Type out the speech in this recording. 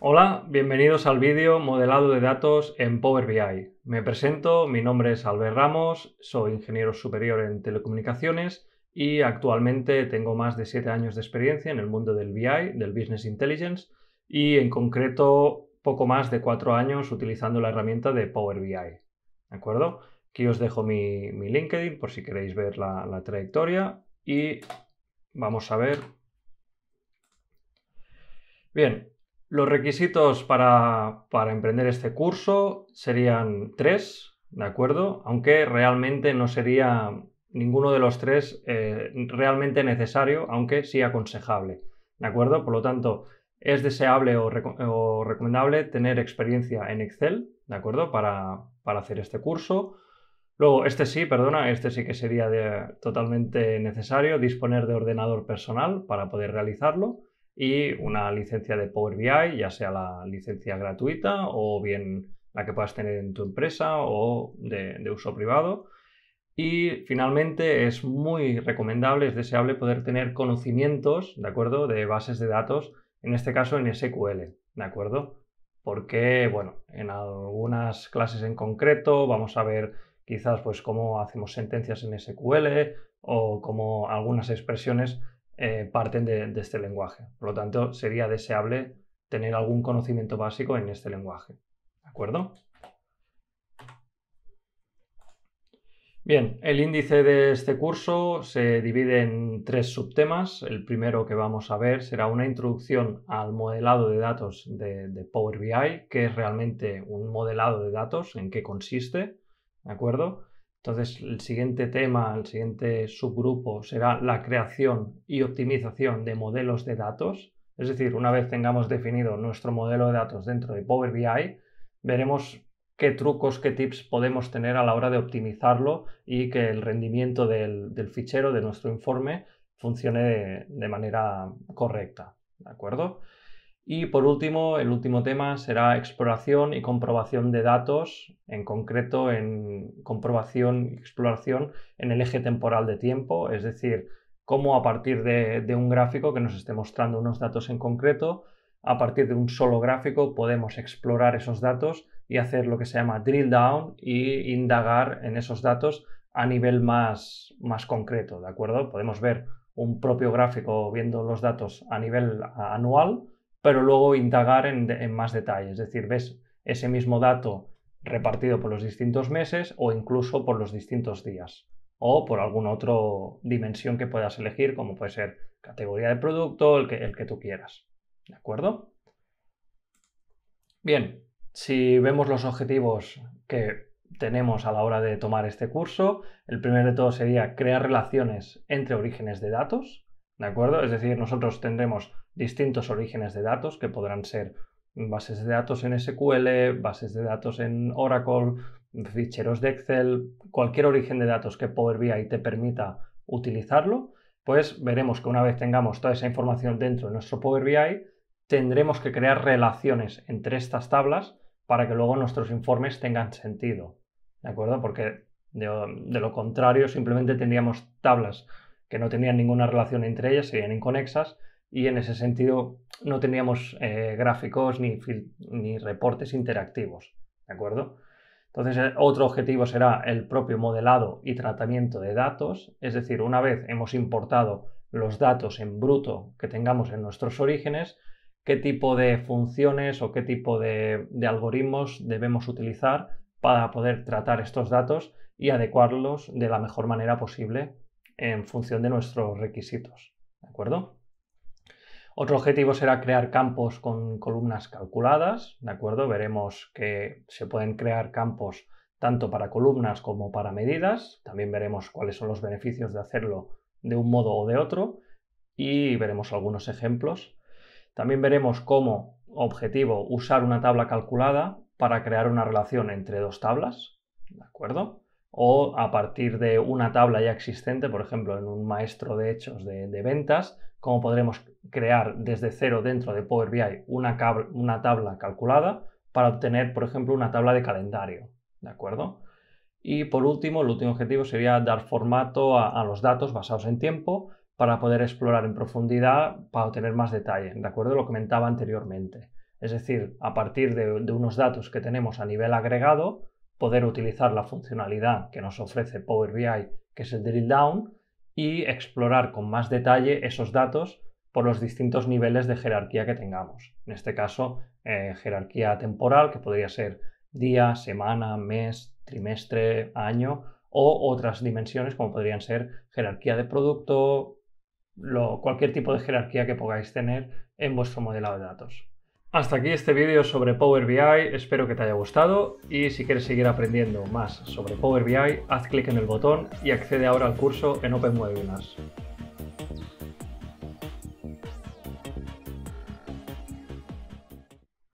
Hola, bienvenidos al vídeo Modelado de datos en Power BI. Me presento, mi nombre es Albert Ramos, soy ingeniero superior en telecomunicaciones y actualmente tengo más de 7 años de experiencia en el mundo del BI, del Business Intelligence, y en concreto poco más de 4 años utilizando la herramienta de Power BI. ¿De acuerdo? Aquí os dejo mi, LinkedIn por si queréis ver la, la trayectoria y vamos a ver. Bien, los requisitos para, emprender este curso serían tres, ¿de acuerdo? Aunque realmente no sería ninguno de los tres eh, realmente necesario, aunque sí aconsejable, ¿de acuerdo? Por lo tanto, es deseable o, recomendable tener experiencia en Excel, ¿de acuerdo? Para, para hacer este curso. Luego, este sí, perdona, este sí que sería totalmente necesario disponer de ordenador personal para poder realizarlo y una licencia de Power BI, ya sea la licencia gratuita o bien la que puedas tener en tu empresa o de, uso privado. Y finalmente es muy recomendable, es deseable poder tener conocimientos, ¿de acuerdo?, de bases de datos, en este caso en SQL, ¿de acuerdo? Porque, bueno, en algunas clases en concreto vamos a ver quizás pues cómo hacemos sentencias en SQL o cómo algunas expresiones eh, parten de, este lenguaje. Por lo tanto, sería deseable tener algún conocimiento básico en este lenguaje. ¿De acuerdo? Bien, el índice de este curso se divide en tres subtemas. El primero que vamos a ver será una introducción al modelado de datos de Power BI, que es realmente un modelado de datos, en qué consiste, ¿de acuerdo? Entonces, el siguiente tema, el siguiente subgrupo será la creación y optimización de modelos de datos. Es decir, una vez tengamos definido nuestro modelo de datos dentro de Power BI, veremos qué trucos, qué tips podemos tener a la hora de optimizarlo y que el rendimiento del, fichero, de nuestro informe, funcione de, de manera correcta. ¿De acuerdo? Y por último, el último tema será exploración y comprobación de datos, en concreto en comprobación y exploración en el eje temporal de tiempo, es decir, cómo a partir de, un gráfico que nos esté mostrando unos datos en concreto, a partir de un solo gráfico podemos explorar esos datos y hacer lo que se llama drill down e indagar en esos datos a nivel más, más concreto, ¿de acuerdo? Podemos ver un propio gráfico viendo los datos a nivel anual, pero luego indagar en, más detalle. Es decir, ves ese mismo dato repartido por los distintos meses o incluso por los distintos días o por alguna otra dimensión que puedas elegir, como puede ser categoría de producto, el que, el que tú quieras. ¿De acuerdo? Bien, si vemos los objetivos que tenemos a la hora de tomar este curso, el primero de todo sería crear relaciones entre orígenes de datos, ¿de acuerdo? Es decir, nosotros tendremos distintos orígenes de datos que podrán ser bases de datos en SQL, bases de datos en Oracle, ficheros de Excel, cualquier origen de datos que Power BI te permita utilizarlo, pues veremos que una vez tengamos toda esa información dentro de nuestro Power BI, tendremos que crear relaciones entre estas tablas para que luego nuestros informes tengan sentido. ¿De acuerdo? Porque de, lo contrario simplemente tendríamos tablas que no tenían ninguna relación entre ellas, serían inconexas, y en ese sentido no teníamos eh, gráficos ni, ni, reportes interactivos, ¿de acuerdo? Entonces, eh, otro objetivo será el propio modelado y tratamiento de datos, es decir, una vez hemos importado los datos en bruto que tengamos en nuestros orígenes, qué tipo de funciones o qué tipo de, de algoritmos debemos utilizar para poder tratar estos datos y adecuarlos de la mejor manera posible en función de nuestros requisitos. ¿De acuerdo? Otro objetivo será crear campos con columnas calculadas, ¿de acuerdo? Veremos que se pueden crear campos tanto para columnas como para medidas. También veremos cuáles son los beneficios de hacerlo de un modo o de otro y veremos algunos ejemplos. También veremos cómo objetivo usar una tabla calculada para crear una relación entre dos tablas, ¿de acuerdo? o a partir de una tabla ya existente, por ejemplo, en un maestro de hechos de, ventas, cómo podremos crear desde cero dentro de Power BI una, tabla calculada para obtener, por ejemplo, una tabla de calendario. ¿De acuerdo? Y por último, el último objetivo sería dar formato a, los datos basados en tiempo para poder explorar en profundidad, para obtener más detalle. ¿De acuerdo? Lo comentaba anteriormente. Es decir, a partir de unos datos que tenemos a nivel agregado, poder utilizar la funcionalidad que nos ofrece Power BI, que es el drill down, y explorar con más detalle esos datos por los distintos niveles de jerarquía que tengamos. En este caso, eh, jerarquía temporal, que podría ser día, semana, mes, trimestre, año, o otras dimensiones como podrían ser jerarquía de producto, cualquier tipo de jerarquía que podáis tener en vuestro modelo de datos. Hasta aquí este vídeo sobre Power BI, espero que te haya gustado y si quieres seguir aprendiendo más sobre Power BI, haz clic en el botón y accede ahora al curso en Open